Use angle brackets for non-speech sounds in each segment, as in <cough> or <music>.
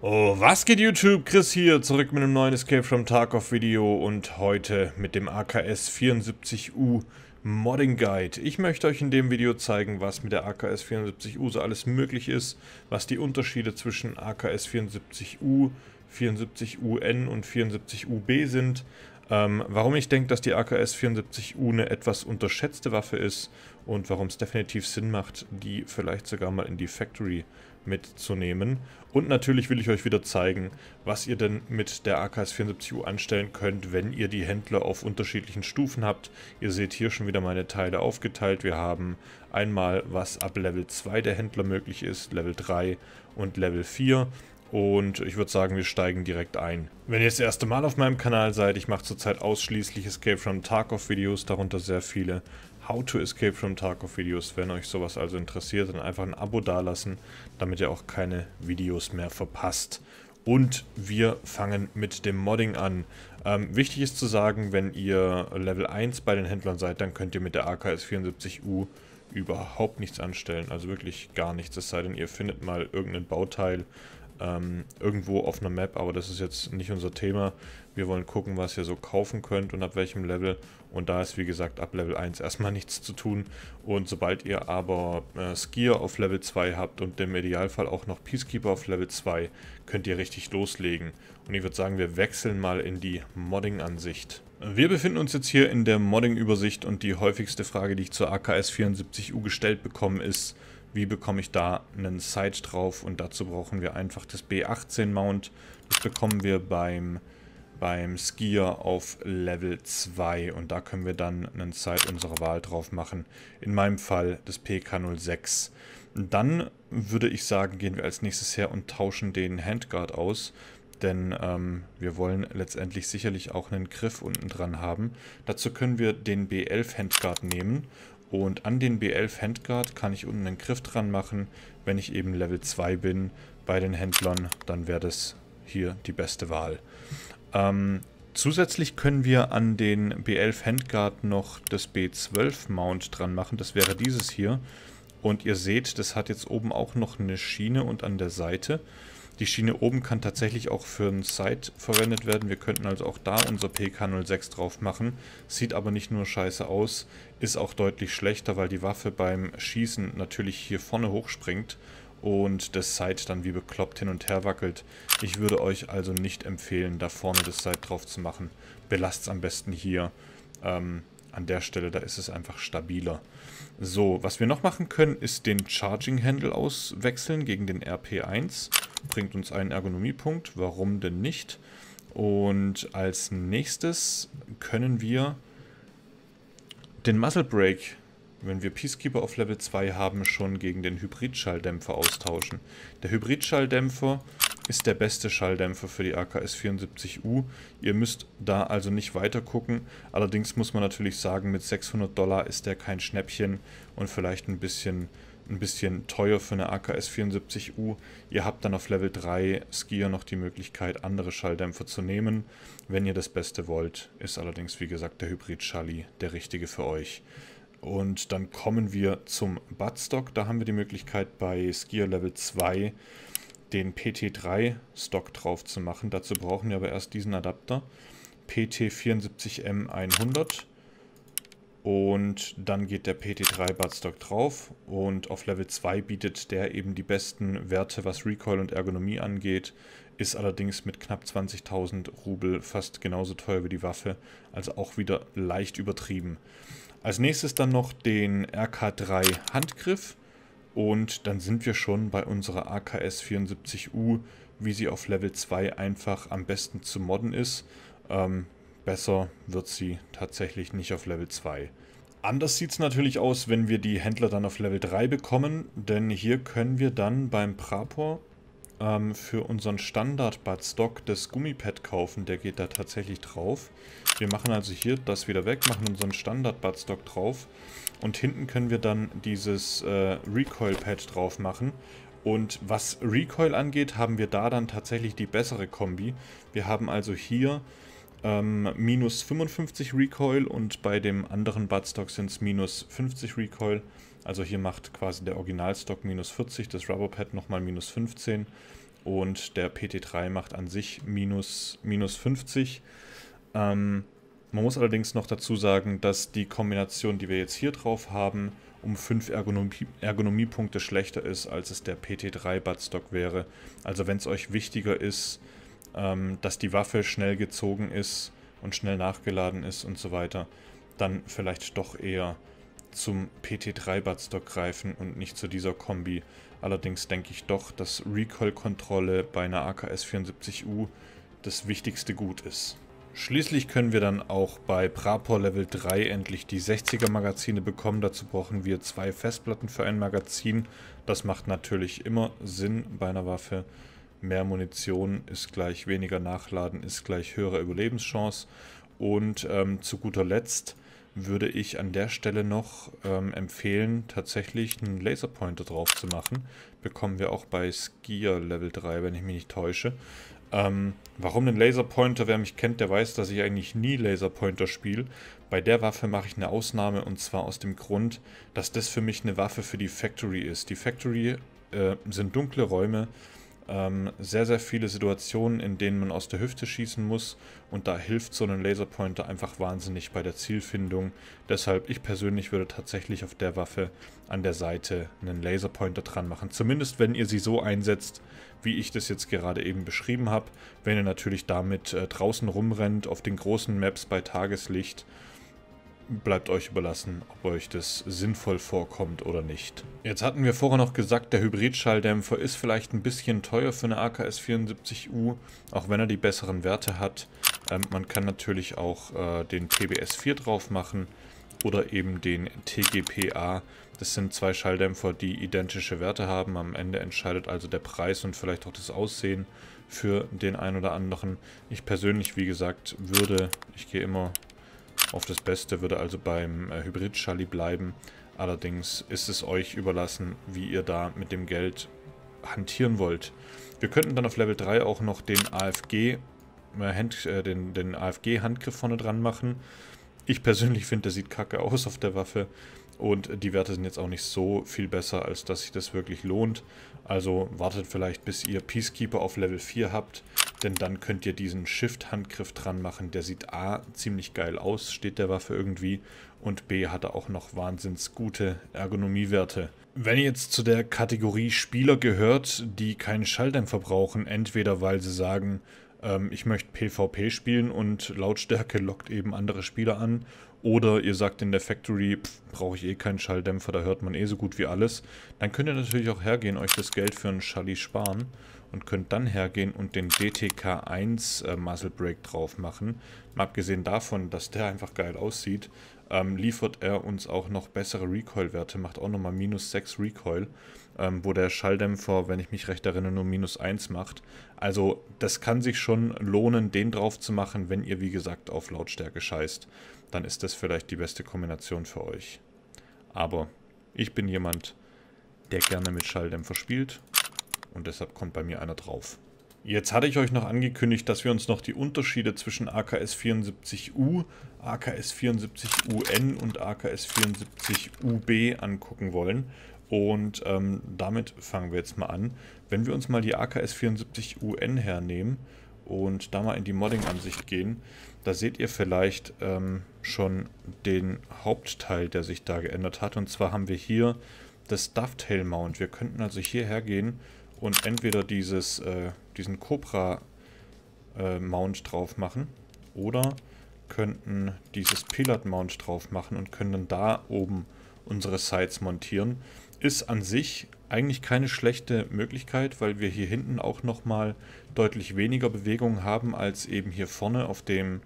Oh, was geht YouTube? Chris hier, zurück mit einem neuen Escape from Tarkov Video und heute mit dem AKS 74U Modding Guide. Ich möchte euch in dem Video zeigen, was mit der AKS 74U so alles möglich ist, was die Unterschiede zwischen AKS 74U, 74UN und 74UB sind, ähm, warum ich denke, dass die AKS 74U eine etwas unterschätzte Waffe ist und warum es definitiv Sinn macht, die vielleicht sogar mal in die Factory mitzunehmen. Und natürlich will ich euch wieder zeigen, was ihr denn mit der AKS 74U anstellen könnt, wenn ihr die Händler auf unterschiedlichen Stufen habt. Ihr seht hier schon wieder meine Teile aufgeteilt. Wir haben einmal, was ab Level 2 der Händler möglich ist, Level 3 und Level 4. Und ich würde sagen, wir steigen direkt ein. Wenn ihr das erste Mal auf meinem Kanal seid, ich mache zurzeit ausschließlich Escape from Tarkov Videos, darunter sehr viele How to Escape from Tarkov Videos, wenn euch sowas also interessiert, dann einfach ein Abo dalassen, damit ihr auch keine Videos mehr verpasst. Und wir fangen mit dem Modding an. Ähm, wichtig ist zu sagen, wenn ihr Level 1 bei den Händlern seid, dann könnt ihr mit der AKS-74U überhaupt nichts anstellen. Also wirklich gar nichts, es sei denn, ihr findet mal irgendein Bauteil, ähm, irgendwo auf einer Map, aber das ist jetzt nicht unser Thema. Wir wollen gucken, was ihr so kaufen könnt und ab welchem Level. Und da ist, wie gesagt, ab Level 1 erstmal <laughs> nichts zu tun. Und sobald ihr aber äh, Skier auf Level 2 habt und im Idealfall auch noch Peacekeeper auf Level 2, könnt ihr richtig loslegen. Und ich würde sagen, wir wechseln mal in die Modding-Ansicht. Wir befinden uns jetzt hier in der Modding-Übersicht und die häufigste Frage, die ich zur AKS 74U gestellt bekomme, ist, wie bekomme ich da einen Side drauf? Und dazu brauchen wir einfach das B18-Mount. Das bekommen wir beim, beim Skier auf Level 2. Und da können wir dann einen Side unserer Wahl drauf machen. In meinem Fall das PK06. Dann würde ich sagen, gehen wir als nächstes her und tauschen den Handguard aus denn ähm, wir wollen letztendlich sicherlich auch einen Griff unten dran haben. Dazu können wir den B11 Handguard nehmen und an den B11 Handguard kann ich unten einen Griff dran machen. Wenn ich eben Level 2 bin bei den Händlern, dann wäre das hier die beste Wahl. Ähm, zusätzlich können wir an den B11 Handguard noch das B12 Mount dran machen. Das wäre dieses hier. Und ihr seht, das hat jetzt oben auch noch eine Schiene und an der Seite. Die Schiene oben kann tatsächlich auch für ein Side verwendet werden. Wir könnten also auch da unser PK06 drauf machen. Sieht aber nicht nur scheiße aus, ist auch deutlich schlechter, weil die Waffe beim Schießen natürlich hier vorne hochspringt und das Side dann wie bekloppt hin und her wackelt. Ich würde euch also nicht empfehlen, da vorne das Side drauf zu machen. Belasst es am besten hier. Ähm, an der Stelle, da ist es einfach stabiler. So, was wir noch machen können, ist den Charging Handle auswechseln gegen den RP1 bringt uns einen Ergonomiepunkt, warum denn nicht? Und als nächstes können wir den Muscle Break, wenn wir Peacekeeper auf Level 2 haben, schon gegen den Hybrid-Schalldämpfer austauschen. Der Hybrid-Schalldämpfer ist der beste Schalldämpfer für die AKS 74U. Ihr müsst da also nicht weiter gucken. Allerdings muss man natürlich sagen, mit 600 Dollar ist der kein Schnäppchen und vielleicht ein bisschen ein bisschen teuer für eine AKS 74U. Ihr habt dann auf Level 3 Skier noch die Möglichkeit, andere Schalldämpfer zu nehmen. Wenn ihr das Beste wollt, ist allerdings wie gesagt der Hybrid Schalli der richtige für euch. Und dann kommen wir zum Buttstock. Da haben wir die Möglichkeit bei Skier Level 2 den PT3 Stock drauf zu machen. Dazu brauchen wir aber erst diesen Adapter. PT74M100 und dann geht der PT3 Budstock drauf und auf Level 2 bietet der eben die besten Werte, was Recoil und Ergonomie angeht, ist allerdings mit knapp 20.000 Rubel fast genauso teuer wie die Waffe, also auch wieder leicht übertrieben. Als nächstes dann noch den RK3 Handgriff und dann sind wir schon bei unserer AKS 74U, wie sie auf Level 2 einfach am besten zu modden ist. Ähm, besser wird sie tatsächlich nicht auf Level 2. Anders sieht es natürlich aus, wenn wir die Händler dann auf Level 3 bekommen, denn hier können wir dann beim Prapor ähm, für unseren Standard-Badstock das Gummipad kaufen, der geht da tatsächlich drauf. Wir machen also hier das wieder weg, machen unseren Standard-Badstock drauf und hinten können wir dann dieses äh, Recoil-Pad drauf machen und was Recoil angeht, haben wir da dann tatsächlich die bessere Kombi. Wir haben also hier ähm, minus 55 Recoil und bei dem anderen Buttstock sind es minus 50 Recoil. Also hier macht quasi der Originalstock minus 40, das Rubberpad nochmal minus 15 und der PT3 macht an sich minus, minus 50. Ähm, man muss allerdings noch dazu sagen, dass die Kombination, die wir jetzt hier drauf haben, um 5 Ergonomie, Ergonomiepunkte schlechter ist, als es der PT3 Buttstock wäre. Also wenn es euch wichtiger ist, ähm, dass die Waffe schnell gezogen ist und schnell nachgeladen ist und so weiter, dann vielleicht doch eher zum PT3 Budstock greifen und nicht zu dieser Kombi. Allerdings denke ich doch, dass Recoil-Kontrolle bei einer AKS 74U das wichtigste Gut ist. Schließlich können wir dann auch bei Prapor Level 3 endlich die 60er Magazine bekommen. Dazu brauchen wir zwei Festplatten für ein Magazin. Das macht natürlich immer Sinn bei einer Waffe mehr Munition ist gleich weniger Nachladen, ist gleich höhere Überlebenschance. Und ähm, zu guter Letzt würde ich an der Stelle noch ähm, empfehlen, tatsächlich einen Laserpointer drauf zu machen. Bekommen wir auch bei Skier Level 3, wenn ich mich nicht täusche. Ähm, warum den Laserpointer? Wer mich kennt, der weiß, dass ich eigentlich nie Laserpointer spiele. Bei der Waffe mache ich eine Ausnahme und zwar aus dem Grund, dass das für mich eine Waffe für die Factory ist. Die Factory äh, sind dunkle Räume, ähm, sehr, sehr viele Situationen, in denen man aus der Hüfte schießen muss und da hilft so ein Laserpointer einfach wahnsinnig bei der Zielfindung. Deshalb, ich persönlich würde tatsächlich auf der Waffe an der Seite einen Laserpointer dran machen. Zumindest, wenn ihr sie so einsetzt, wie ich das jetzt gerade eben beschrieben habe. Wenn ihr natürlich damit äh, draußen rumrennt, auf den großen Maps bei Tageslicht bleibt euch überlassen, ob euch das sinnvoll vorkommt oder nicht. Jetzt hatten wir vorher noch gesagt, der Hybrid-Schalldämpfer ist vielleicht ein bisschen teuer für eine AKS 74U, auch wenn er die besseren Werte hat. Ähm, man kann natürlich auch äh, den TBS 4 drauf machen oder eben den TGPA. Das sind zwei Schalldämpfer, die identische Werte haben. Am Ende entscheidet also der Preis und vielleicht auch das Aussehen für den einen oder anderen. Ich persönlich, wie gesagt, würde, ich gehe immer auf das Beste würde also beim äh, Hybrid-Schalli bleiben. Allerdings ist es euch überlassen, wie ihr da mit dem Geld hantieren wollt. Wir könnten dann auf Level 3 auch noch den AFG, äh, Hand, äh, den, den AFG-Handgriff vorne dran machen. Ich persönlich finde, der sieht kacke aus auf der Waffe. Und die Werte sind jetzt auch nicht so viel besser, als dass sich das wirklich lohnt. Also wartet vielleicht, bis ihr Peacekeeper auf Level 4 habt. Denn dann könnt ihr diesen Shift-Handgriff dran machen. Der sieht A ziemlich geil aus, steht der Waffe irgendwie. Und B hat er auch noch wahnsinns gute Ergonomiewerte. Wenn ihr jetzt zu der Kategorie Spieler gehört, die keinen Schalldämpfer brauchen, entweder weil sie sagen, ähm, ich möchte PvP spielen und Lautstärke lockt eben andere Spieler an, oder ihr sagt in der Factory, brauche ich eh keinen Schalldämpfer, da hört man eh so gut wie alles, dann könnt ihr natürlich auch hergehen, euch das Geld für einen Schalli sparen und könnt dann hergehen und den DTK1 äh, Muzzle Brake drauf machen. Mal abgesehen davon, dass der einfach geil aussieht, ähm, liefert er uns auch noch bessere Recoil-Werte, macht auch nochmal minus 6 Recoil, ähm, wo der Schalldämpfer, wenn ich mich recht erinnere, nur minus 1 macht. Also das kann sich schon lohnen, den drauf zu machen, wenn ihr wie gesagt auf Lautstärke scheißt. Dann ist das vielleicht die beste Kombination für euch. Aber ich bin jemand, der gerne mit Schalldämpfer spielt und deshalb kommt bei mir einer drauf. Jetzt hatte ich euch noch angekündigt, dass wir uns noch die Unterschiede zwischen AKS 74U, AKS 74UN und AKS 74UB angucken wollen. Und ähm, damit fangen wir jetzt mal an. Wenn wir uns mal die AKS 74UN hernehmen und da mal in die Modding-Ansicht gehen, da seht ihr vielleicht ähm, schon den Hauptteil, der sich da geändert hat. Und zwar haben wir hier das Dovetail Mount. Wir könnten also hierher gehen und entweder dieses, äh, diesen Cobra-Mount äh, drauf machen oder könnten dieses Pilot-Mount drauf machen und können dann da oben unsere Sides montieren. Ist an sich eigentlich keine schlechte Möglichkeit, weil wir hier hinten auch nochmal deutlich weniger Bewegung haben als eben hier vorne auf dem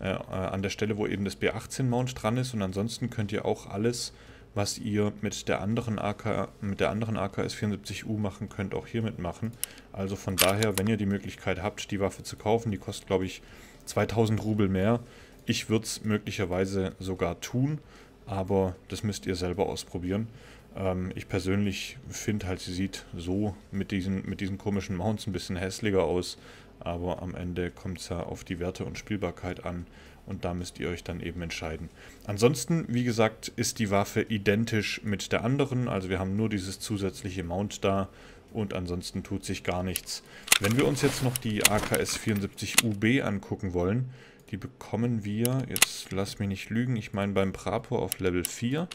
äh, äh an der Stelle, wo eben das B18-Mount dran ist. Und ansonsten könnt ihr auch alles was ihr mit der anderen AK, mit der anderen AKS 74U machen könnt, auch hiermit machen. Also von daher, wenn ihr die Möglichkeit habt, die Waffe zu kaufen, die kostet glaube ich 2000 Rubel mehr. Ich würde es möglicherweise sogar tun, aber das müsst ihr selber ausprobieren. Ähm, ich persönlich finde halt, sie sieht so mit diesen, mit diesen komischen Mounts ein bisschen hässlicher aus, aber am Ende kommt es ja auf die Werte und Spielbarkeit an, und da müsst ihr euch dann eben entscheiden. Ansonsten, wie gesagt, ist die Waffe identisch mit der anderen, also wir haben nur dieses zusätzliche Mount da und ansonsten tut sich gar nichts. Wenn wir uns jetzt noch die AKS 74 UB angucken wollen, die bekommen wir, jetzt lass mich nicht lügen, ich meine beim Prapo auf Level 4.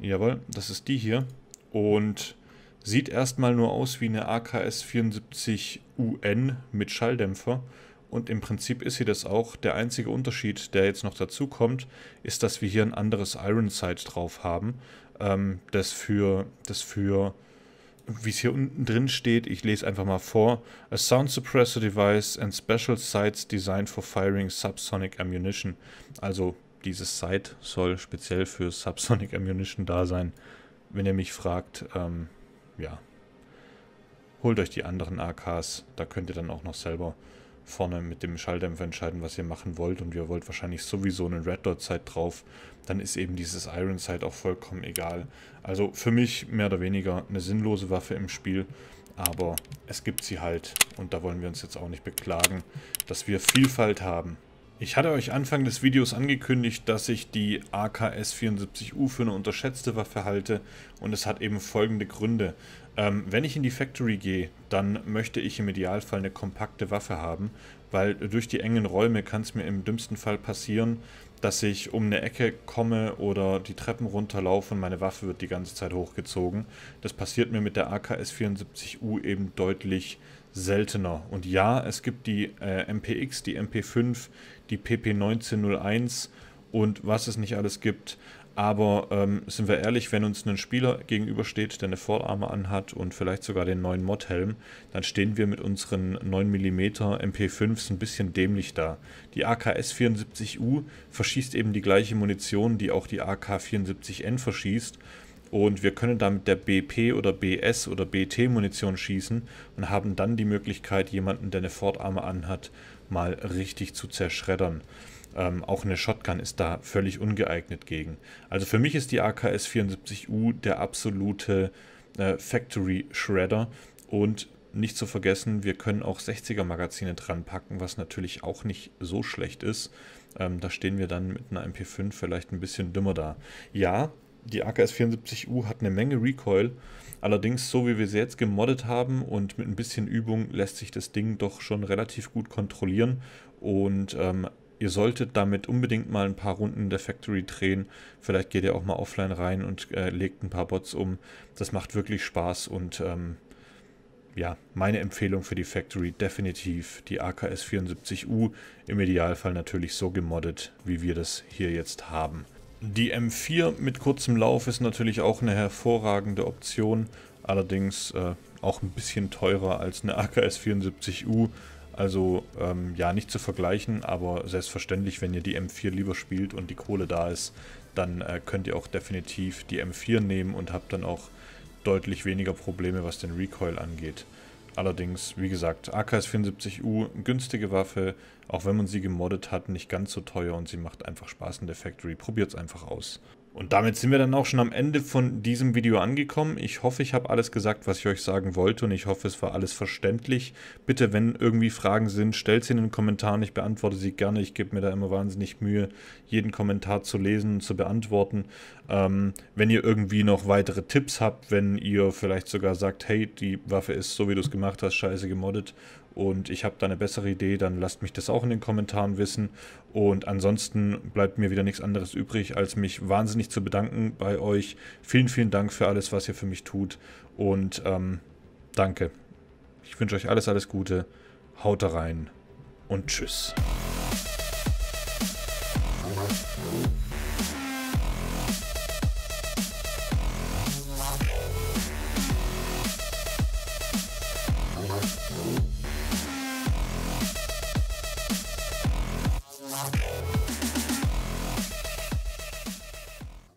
Jawohl, das ist die hier. Und sieht erstmal nur aus wie eine AKS 74 UN mit Schalldämpfer. Und im Prinzip ist sie das auch. Der einzige Unterschied, der jetzt noch dazu kommt, ist, dass wir hier ein anderes Ironside drauf haben, ähm, das für, das für wie es hier unten drin steht, ich lese einfach mal vor. A sound suppressor device and special sights designed for firing subsonic ammunition. Also dieses Sight soll speziell für subsonic ammunition da sein. Wenn ihr mich fragt, ähm, ja, holt euch die anderen AKs, da könnt ihr dann auch noch selber vorne mit dem Schalldämpfer entscheiden, was ihr machen wollt und ihr wollt wahrscheinlich sowieso einen Red Dot Sight drauf, dann ist eben dieses Iron Sight auch vollkommen egal. Also für mich mehr oder weniger eine sinnlose Waffe im Spiel, aber es gibt sie halt und da wollen wir uns jetzt auch nicht beklagen, dass wir Vielfalt haben. Ich hatte euch Anfang des Videos angekündigt, dass ich die AKS-74U für eine unterschätzte Waffe halte und es hat eben folgende Gründe. Ähm, wenn ich in die Factory gehe, dann möchte ich im Idealfall eine kompakte Waffe haben, weil durch die engen Räume kann es mir im dümmsten Fall passieren, dass ich um eine Ecke komme oder die Treppen runterlaufe und meine Waffe wird die ganze Zeit hochgezogen. Das passiert mir mit der AKS 74U eben deutlich seltener. Und ja, es gibt die äh, MPX, die MP5, die PP1901 und was es nicht alles gibt. Aber ähm, sind wir ehrlich, wenn uns ein Spieler gegenübersteht, der eine Vorarme anhat und vielleicht sogar den neuen Modhelm, dann stehen wir mit unseren 9mm MP5s ein bisschen dämlich da. Die AKS-74U verschießt eben die gleiche Munition, die auch die AK-74N verschießt. Und wir können da mit der BP oder BS oder BT Munition schießen und haben dann die Möglichkeit, jemanden, der eine Fortarme anhat, mal richtig zu zerschreddern. Ähm, auch eine Shotgun ist da völlig ungeeignet gegen. Also für mich ist die AKS 74U der absolute äh, Factory Shredder und nicht zu vergessen, wir können auch 60er Magazine dran packen, was natürlich auch nicht so schlecht ist. Ähm, da stehen wir dann mit einer MP5 vielleicht ein bisschen dümmer da. Ja, die AKS 74U hat eine Menge Recoil, allerdings so wie wir sie jetzt gemoddet haben und mit ein bisschen Übung lässt sich das Ding doch schon relativ gut kontrollieren und ähm, ihr solltet damit unbedingt mal ein paar Runden in der Factory drehen. Vielleicht geht ihr auch mal offline rein und äh, legt ein paar Bots um. Das macht wirklich Spaß und ähm, ja, meine Empfehlung für die Factory definitiv die AKS 74U. Im Idealfall natürlich so gemoddet, wie wir das hier jetzt haben. Die M4 mit kurzem Lauf ist natürlich auch eine hervorragende Option, allerdings äh, auch ein bisschen teurer als eine AKS 74U. Also ähm, ja, nicht zu vergleichen, aber selbstverständlich, wenn ihr die M4 lieber spielt und die Kohle da ist, dann äh, könnt ihr auch definitiv die M4 nehmen und habt dann auch deutlich weniger Probleme, was den Recoil angeht. Allerdings, wie gesagt, AKS 74U, günstige Waffe, auch wenn man sie gemoddet hat, nicht ganz so teuer und sie macht einfach Spaß in der Factory. Probiert's einfach aus. Und damit sind wir dann auch schon am Ende von diesem Video angekommen. Ich hoffe, ich habe alles gesagt, was ich euch sagen wollte und ich hoffe, es war alles verständlich. Bitte, wenn irgendwie Fragen sind, stellt sie in den Kommentaren. Ich beantworte sie gerne. Ich gebe mir da immer wahnsinnig Mühe, jeden Kommentar zu lesen und zu beantworten. Ähm, wenn ihr irgendwie noch weitere Tipps habt, wenn ihr vielleicht sogar sagt, hey, die Waffe ist so, wie du es gemacht hast, scheiße gemoddet und ich habe da eine bessere Idee, dann lasst mich das auch in den Kommentaren wissen. Und ansonsten bleibt mir wieder nichts anderes übrig, als mich wahnsinnig zu bedanken bei euch. Vielen, vielen Dank für alles, was ihr für mich tut. Und ähm, danke. Ich wünsche euch alles, alles Gute. Haut rein und tschüss.